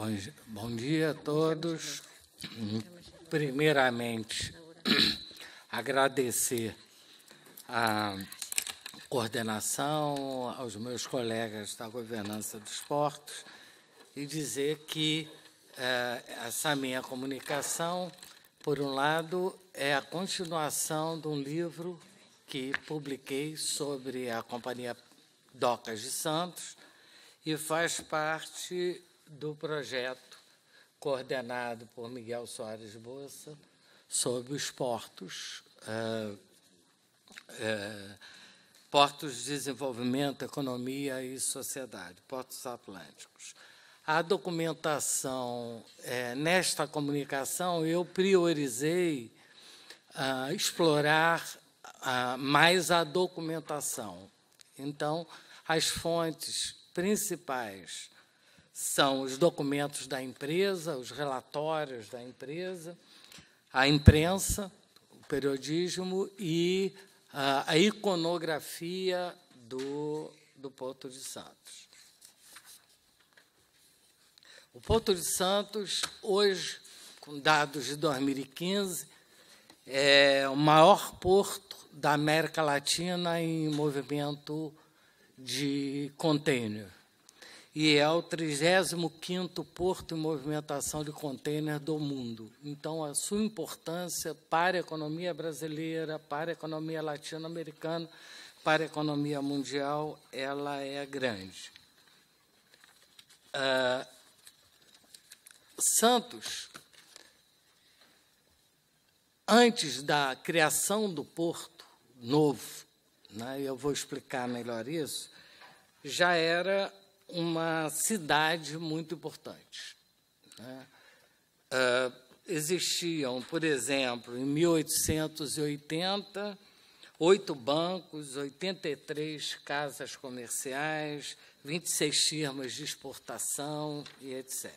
Bom, bom, dia a todos. Primeiramente, agradecer a coordenação, aos meus colegas da governança dos portos e dizer que eh, essa minha comunicação, por um lado, é a continuação de um livro que publiquei sobre a Companhia Docas de Santos e faz parte do projeto coordenado por Miguel Soares Bolsa sobre os portos, uh, uh, portos de desenvolvimento, economia e sociedade, portos atlânticos. A documentação, é, nesta comunicação, eu priorizei uh, explorar ah, mais a documentação. Então, as fontes principais são os documentos da empresa, os relatórios da empresa, a imprensa, o periodismo e a, iconografia do, do Porto de Santos. O Porto de Santos, hoje, com dados de 2015, é o maior porto da América Latina em movimento de contêiner e é o 35º porto em movimentação de contêiner do mundo. Então, a sua importância para a economia brasileira, para a economia latino-americana, para a economia mundial, ela é grande. Uh, Santos, antes da criação do porto novo, né, eu vou explicar melhor isso, já era uma cidade muito importante. Né? Uh, existiam, por exemplo, em 1880, oito bancos, 83 casas comerciais, 26 firmas de exportação e etc.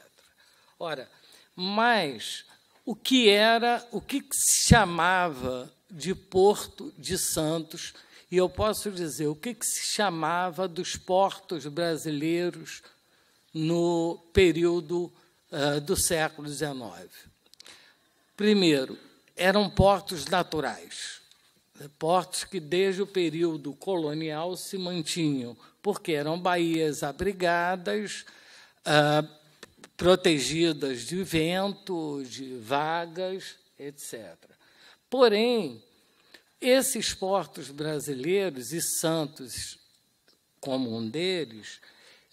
Ora, mas o que era, o que se chamava de Porto de Santos e eu posso dizer o que, que se chamava dos portos brasileiros no período uh, do século XIX. Primeiro, eram portos naturais, né? portos que desde o período colonial se mantinham, porque eram baías abrigadas, uh, protegidas de vento, de vagas, etc. Porém, esses portos brasileiros e Santos, como um deles,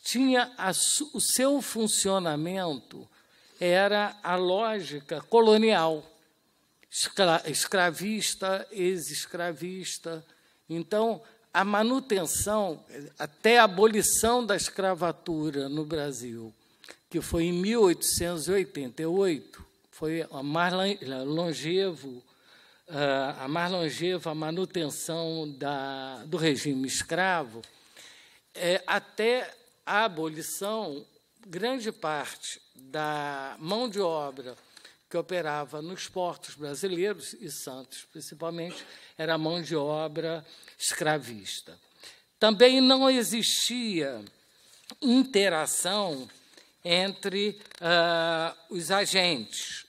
tinha a, o seu funcionamento era a lógica colonial, escra, escravista, ex-escravista. Então, a manutenção, até a abolição da escravatura no Brasil, que foi em 1888, foi o mais longevo ah, a mais longeva manutenção da, do regime escravo, é, até a abolição, grande parte da mão de obra que operava nos portos brasileiros, e Santos principalmente, era mão de obra escravista. Também não existia interação entre uh, os agentes,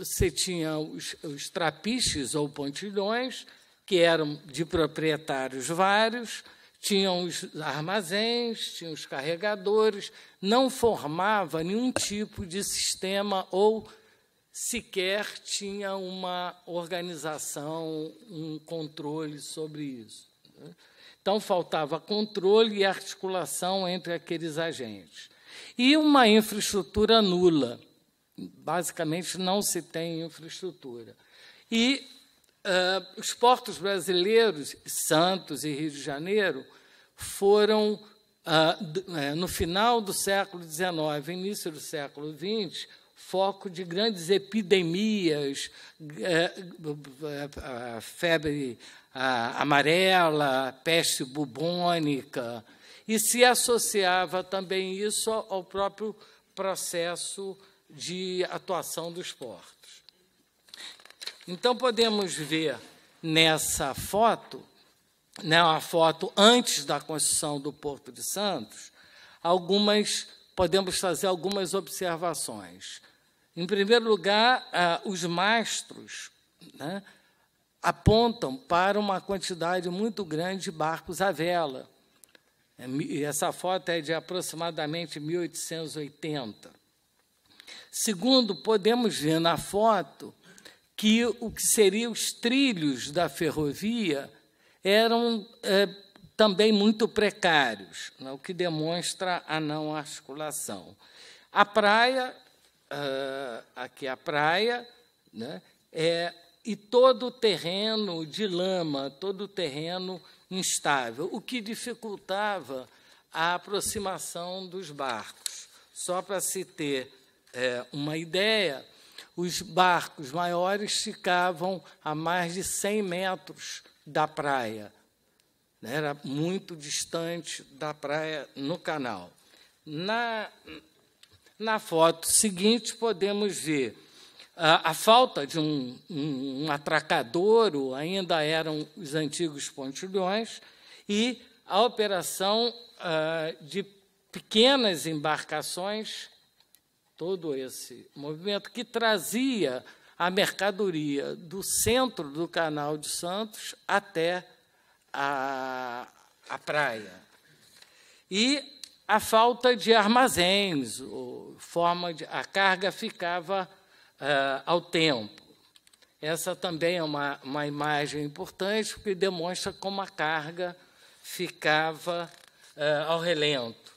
você tinha os, os trapiches ou pontilhões, que eram de proprietários vários, tinham os armazéns, tinham os carregadores, não formava nenhum tipo de sistema ou sequer tinha uma organização, um controle sobre isso. Né? Então faltava controle e articulação entre aqueles agentes. E uma infraestrutura nula basicamente não se tem infraestrutura. E uh, os portos brasileiros, Santos e Rio de Janeiro, foram, uh, no final do século XIX, início do século XX, foco de grandes epidemias, febre amarela, peste bubônica, e se associava também isso ao próprio processo de atuação dos portos. Então, podemos ver nessa foto, né, uma foto antes da construção do Porto de Santos, algumas, podemos fazer algumas observações. Em primeiro lugar, ah, os mastros né, apontam para uma quantidade muito grande de barcos à vela. É, essa foto é de aproximadamente 1880. Segundo, podemos ver na foto que o que seria os trilhos da ferrovia eram é, também muito precários, né, o que demonstra a não articulação. A praia, uh, aqui a praia, né, é, e todo o terreno de lama, todo o terreno instável, o que dificultava a aproximação dos barcos. Só para se ter é, uma ideia, os barcos maiores ficavam a mais de 100 metros da praia. Né? Era muito distante da praia no canal. Na, na foto seguinte, podemos ver a, a falta de um, um, um atracadouro, ainda eram os antigos pontilhões, e a operação uh, de pequenas embarcações todo esse movimento que trazia a mercadoria do centro do Canal de Santos até a, a praia. E a falta de armazéns, forma de, a carga ficava uh, ao tempo. Essa também é uma, uma imagem importante, porque demonstra como a carga ficava uh, ao relento.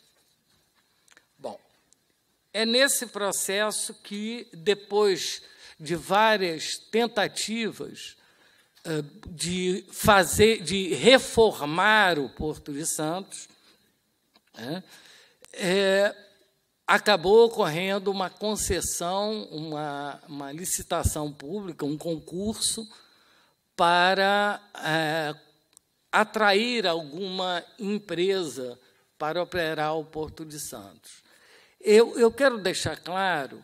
É nesse processo que, depois de várias tentativas eh, de fazer, de reformar o Porto de Santos, é, acabou ocorrendo uma concessão, uma, uma, licitação pública, um concurso para é, atrair alguma empresa para operar o Porto de Santos. Eu, eu quero deixar claro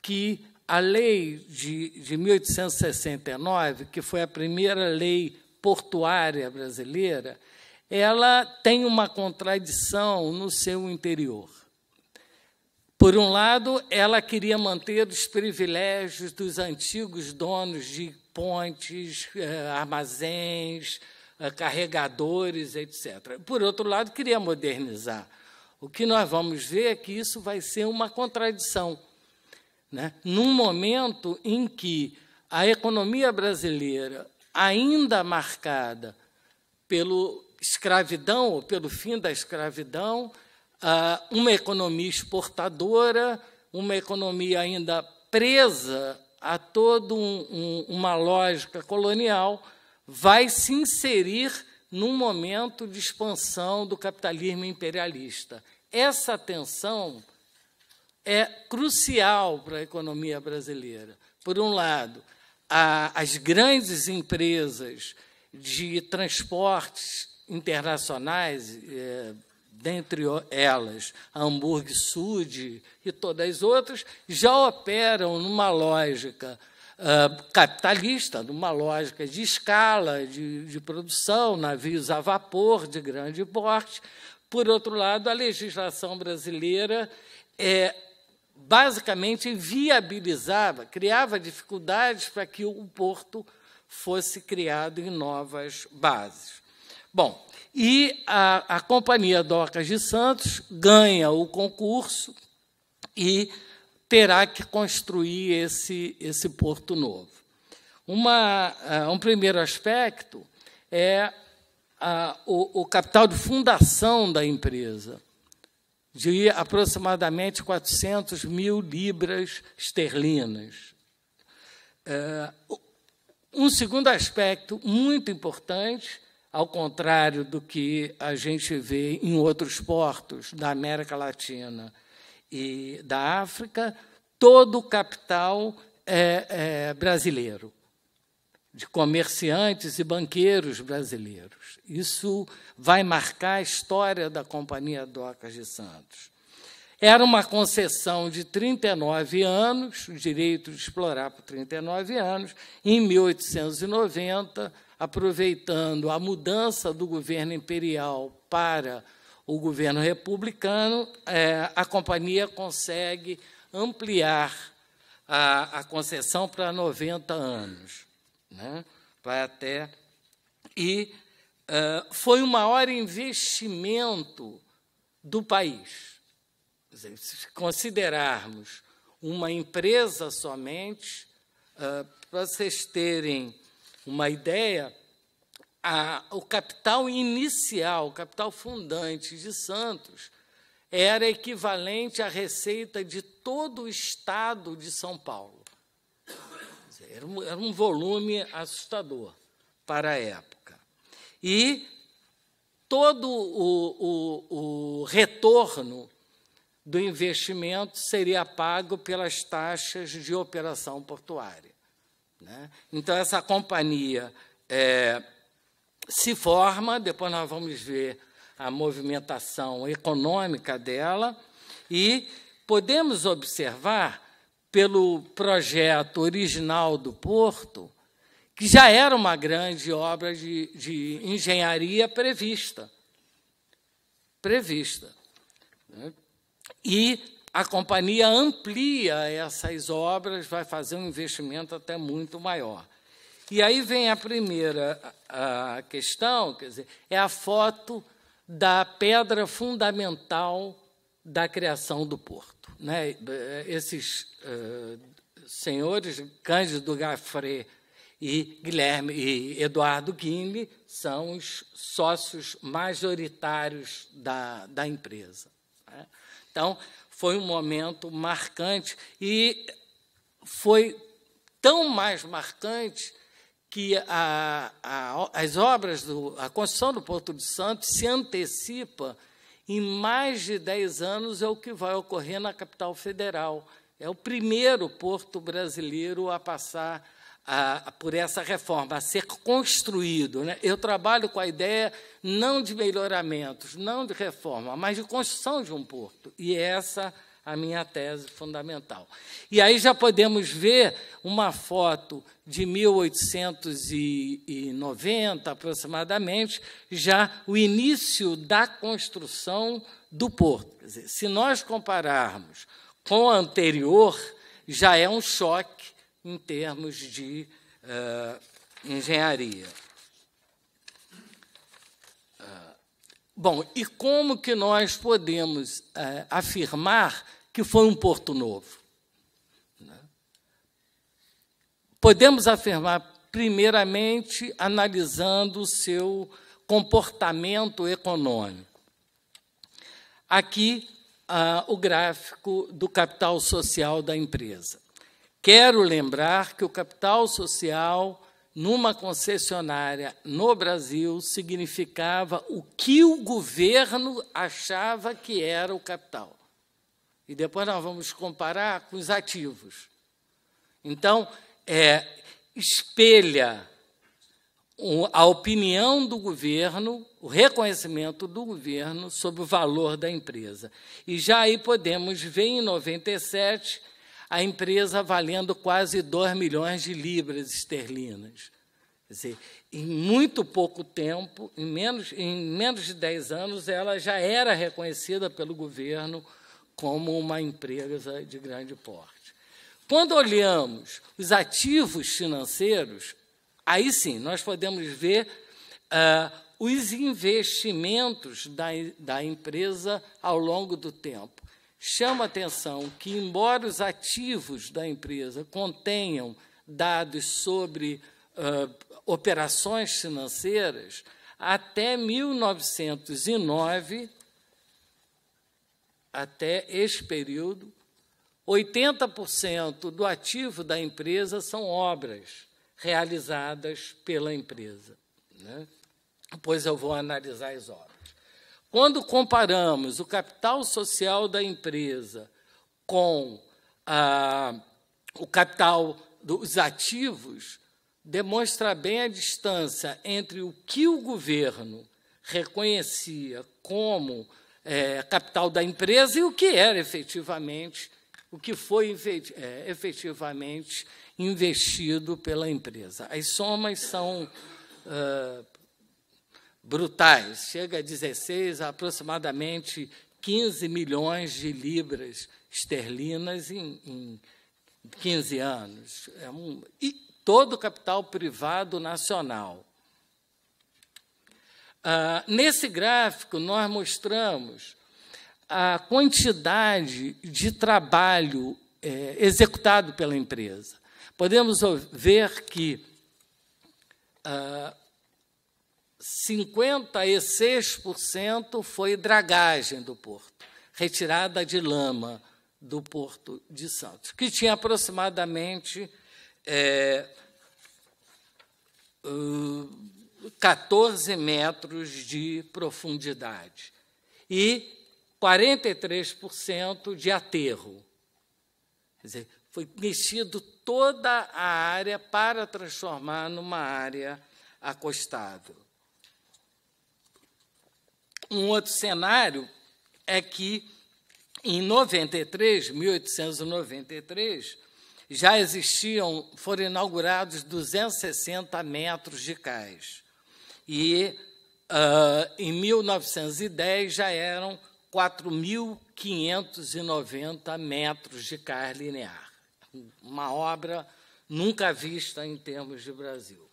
que a lei de, de 1869, que foi a primeira lei portuária brasileira, ela tem uma contradição no seu interior. Por um lado, ela queria manter os privilégios dos antigos donos de pontes, eh, armazéns, eh, carregadores, etc. Por outro lado, queria modernizar o que nós vamos ver é que isso vai ser uma contradição. Né? Num momento em que a economia brasileira, ainda marcada pelo escravidão, ou pelo fim da escravidão, ah, uma economia exportadora, uma economia ainda presa a toda um, um, uma lógica colonial, vai se inserir num momento de expansão do capitalismo imperialista. Essa tensão é crucial para a economia brasileira. Por um lado, a, as grandes empresas de transportes internacionais, é, dentre elas a Hamburg Sud e todas as outras, já operam numa lógica ah, capitalista, numa lógica de escala, de, de produção, navios a vapor de grande porte. Por outro lado, a legislação brasileira é, basicamente viabilizava, criava dificuldades para que o porto fosse criado em novas bases. Bom, e a, a Companhia Docas de Santos ganha o concurso e terá que construir esse, esse porto novo. Uma, ah, um primeiro aspecto é ah, o, o capital de fundação da empresa, de aproximadamente 400 mil libras esterlinas. Ah, um segundo aspecto muito importante, ao contrário do que a gente vê em outros portos da América Latina e da África todo o capital é, é, brasileiro, de comerciantes e banqueiros brasileiros. Isso vai marcar a história da Companhia Docas de Santos. Era uma concessão de 39 anos, o direito de explorar por 39 anos. Em 1890, aproveitando a mudança do governo imperial para o governo republicano, é, a companhia consegue ampliar a, a concessão para 90 anos, né? para até e é, foi o maior investimento do país. se considerarmos uma empresa somente, é, para vocês terem uma ideia, a, o capital inicial, o capital fundante de Santos, era equivalente à receita de todo o estado de São Paulo. Era um, era um volume assustador para a época. E todo o, o, o retorno do investimento seria pago pelas taxas de operação portuária. Né? Então, essa companhia. É, se forma, depois nós vamos ver a movimentação econômica dela, e podemos observar, pelo projeto original do porto, que já era uma grande obra de, de engenharia prevista. Prevista. Né? E a companhia amplia essas obras, vai fazer um investimento até muito maior. E aí vem a primeira a questão, quer dizer, é a foto da pedra fundamental da criação do porto. Né? Esses uh, senhores, Cândido Gaffré e Guilherme e Eduardo Guinle, são os sócios majoritários da, da empresa. Né? Então, foi um momento marcante e foi tão mais marcante que a, a, as obras, do, a construção do Porto de Santos se antecipa em mais de 10 anos, é o que vai ocorrer na capital federal. É o primeiro porto brasileiro a passar a, por essa reforma, a ser construído. Né? Eu trabalho com a ideia não de melhoramentos, não de reforma, mas de construção de um porto. E essa a minha tese fundamental. E aí já podemos ver uma foto de 1890 aproximadamente, já o início da construção do porto. Quer dizer, se nós compararmos com o anterior, já é um choque em termos de uh, engenharia. Bom, e como que nós podemos é, afirmar que foi um Porto Novo? Né? Podemos afirmar, primeiramente, analisando o seu comportamento econômico. Aqui, ah, o gráfico do capital social da empresa. Quero lembrar que o capital social numa concessionária no Brasil significava o que o governo achava que era o capital. E depois nós vamos comparar com os ativos. Então, é, espelha a opinião do governo, o reconhecimento do governo sobre o valor da empresa. E já aí podemos ver em 97 a empresa valendo quase 2 milhões de libras esterlinas. Quer dizer, em muito pouco tempo, em menos, em menos de 10 anos, ela já era reconhecida pelo governo como uma empresa de grande porte. Quando olhamos os ativos financeiros, aí sim nós podemos ver ah, os investimentos da, da empresa ao longo do tempo chama atenção que, embora os ativos da empresa contenham dados sobre uh, operações financeiras, até 1909, até este período, 80% do ativo da empresa são obras realizadas pela empresa. Né? Depois eu vou analisar as obras. Quando comparamos o capital social da empresa com ah, o capital dos ativos, demonstra bem a distância entre o que o governo reconhecia como é, capital da empresa e o que era efetivamente o que foi é, efetivamente investido pela empresa. As somas são brutais, chega a 16 a aproximadamente 15 milhões de libras esterlinas em, em 15 anos. É um, e todo o capital privado nacional. Ah, nesse gráfico, nós mostramos a quantidade de trabalho é, executado pela empresa. Podemos ver que ah, 56% foi dragagem do porto, retirada de lama do porto de Santos, que tinha aproximadamente é, 14 hum, metros de profundidade e 43% de aterro. Quer dizer, foi mexido toda a área para transformar numa área acostável. Um outro cenário é que em 93, 1893, já existiam, foram inaugurados 260 metros de cais. E uh, em 1910 já eram 4.590 metros de cais linear. Uma obra nunca vista em termos de Brasil.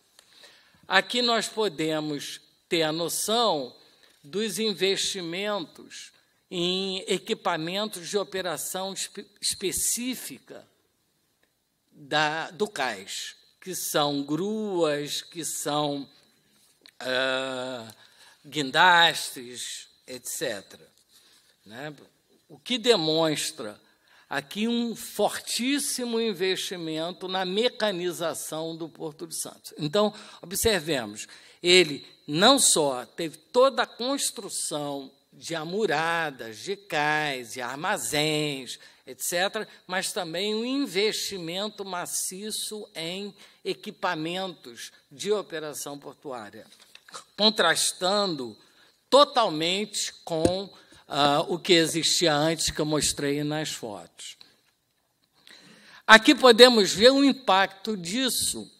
Aqui nós podemos ter a noção dos investimentos em equipamentos de operação específica da, do cais, que são gruas, que são uh, guindastes, etc. Né? O que demonstra aqui um fortíssimo investimento na mecanização do Porto de Santos. Então, observemos, ele não só teve toda a construção de amuradas, de cais, de armazéns, etc., mas também um investimento maciço em equipamentos de operação portuária, contrastando totalmente com uh, o que existia antes, que eu mostrei nas fotos. Aqui podemos ver o impacto disso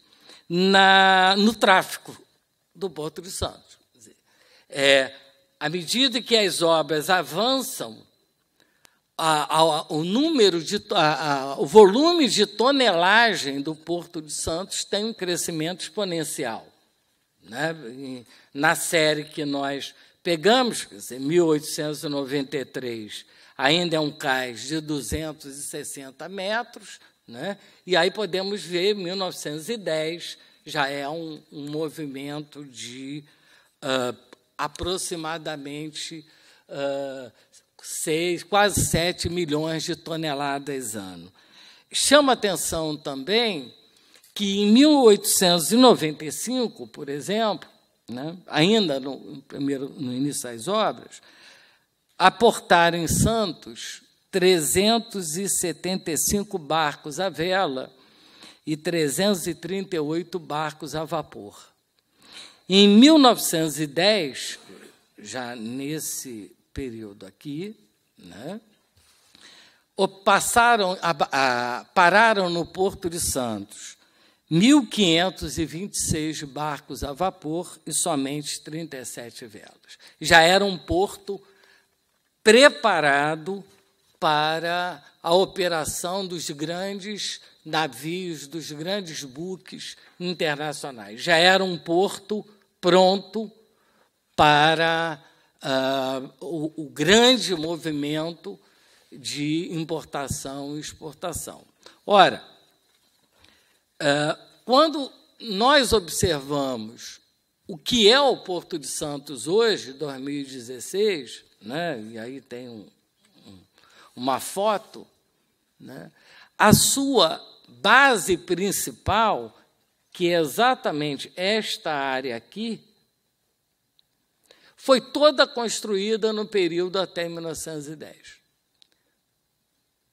na, no tráfico do Porto de Santos. É, à medida que as obras avançam, a, a, o número de a, o volume de tonelagem do Porto de Santos tem um crescimento exponencial. Né? Na série que nós pegamos, quer dizer, 1893 ainda é um cais de 260 metros, né? e aí podemos ver 1910 já é um, um movimento de uh, aproximadamente uh, seis, quase 7 milhões de toneladas ano. Chama atenção também que em 1895, por exemplo, né, ainda no, primeiro, no início das obras, aportaram em Santos 375 barcos à vela e 338 barcos a vapor. Em 1910, já nesse período aqui, né, passaram, a, a, pararam no Porto de Santos 1.526 barcos a vapor e somente 37 velas. Já era um porto preparado para a operação dos grandes navios, dos grandes buques internacionais. Já era um porto pronto para uh, o, o grande movimento de importação e exportação. Ora, uh, quando nós observamos o que é o Porto de Santos hoje, 2016, né, e aí tem um, uma foto, né? a sua base principal, que é exatamente esta área aqui, foi toda construída no período até 1910.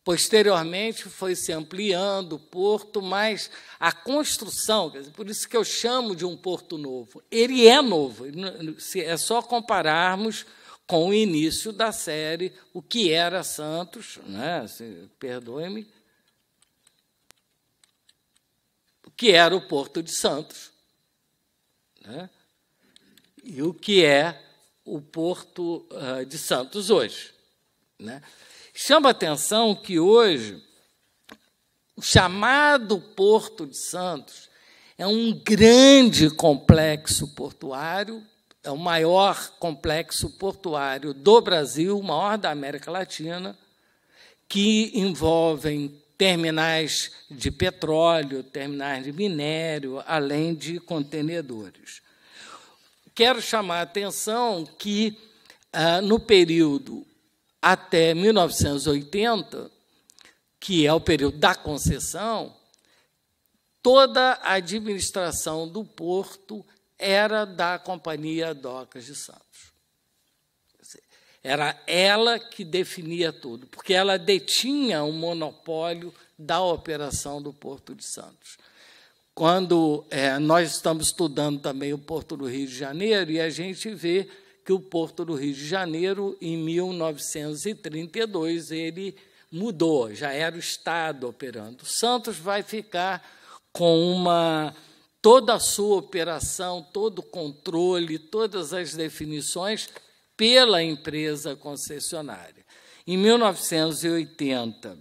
Posteriormente foi se ampliando o porto, mas a construção, por isso que eu chamo de um porto novo, ele é novo, é só compararmos com o início da série O que era Santos, né? perdoe-me, o que era o Porto de Santos né? e o que é o Porto eh, de Santos hoje. Né? Chama atenção que hoje o chamado Porto de Santos é um grande complexo portuário é o maior complexo portuário do Brasil, o maior da América Latina, que envolvem terminais de petróleo, terminais de minério, além de contenedores. Quero chamar a atenção que, ah, no período até 1980, que é o período da concessão, toda a administração do porto era da Companhia Docas de Santos. Era ela que definia tudo, porque ela detinha o um monopólio da operação do Porto de Santos. Quando é, nós estamos estudando também o Porto do Rio de Janeiro, e a gente vê que o Porto do Rio de Janeiro, em 1932, ele mudou, já era o Estado operando. Santos vai ficar com uma toda a sua operação, todo o controle, todas as definições pela empresa concessionária. Em 1980,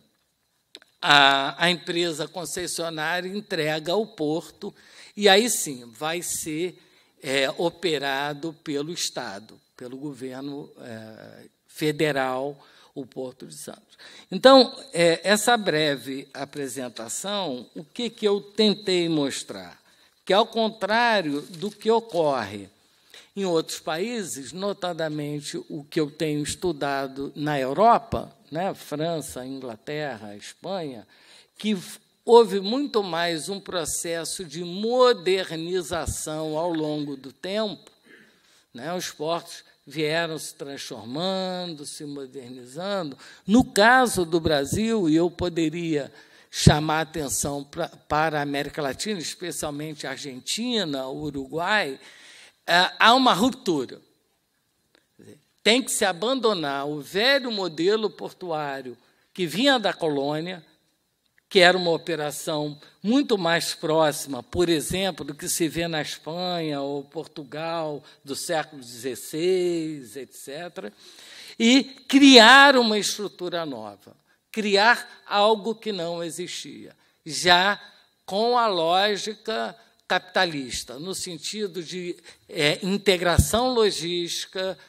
a, a empresa concessionária entrega ao porto, e aí sim vai ser é, operado pelo Estado, pelo governo é, federal, o Porto de Santos. Então, é, essa breve apresentação, o que, que eu tentei mostrar? que ao é contrário do que ocorre em outros países, notadamente o que eu tenho estudado na Europa, né, França, Inglaterra, Espanha, que houve muito mais um processo de modernização ao longo do tempo. Né, os portos vieram se transformando, se modernizando. No caso do Brasil, e eu poderia chamar atenção pra, para a América Latina, especialmente a Argentina, o Uruguai, é, há uma ruptura. Tem que se abandonar o velho modelo portuário que vinha da colônia, que era uma operação muito mais próxima, por exemplo, do que se vê na Espanha ou Portugal do século XVI, etc., e criar uma estrutura nova criar algo que não existia, já com a lógica capitalista, no sentido de é, integração logística,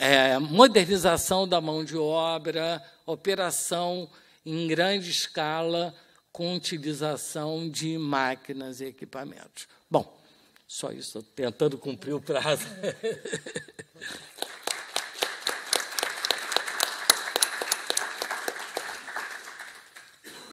é, modernização da mão de obra, operação em grande escala com utilização de máquinas e equipamentos. Bom, só isso, tentando cumprir o prazo.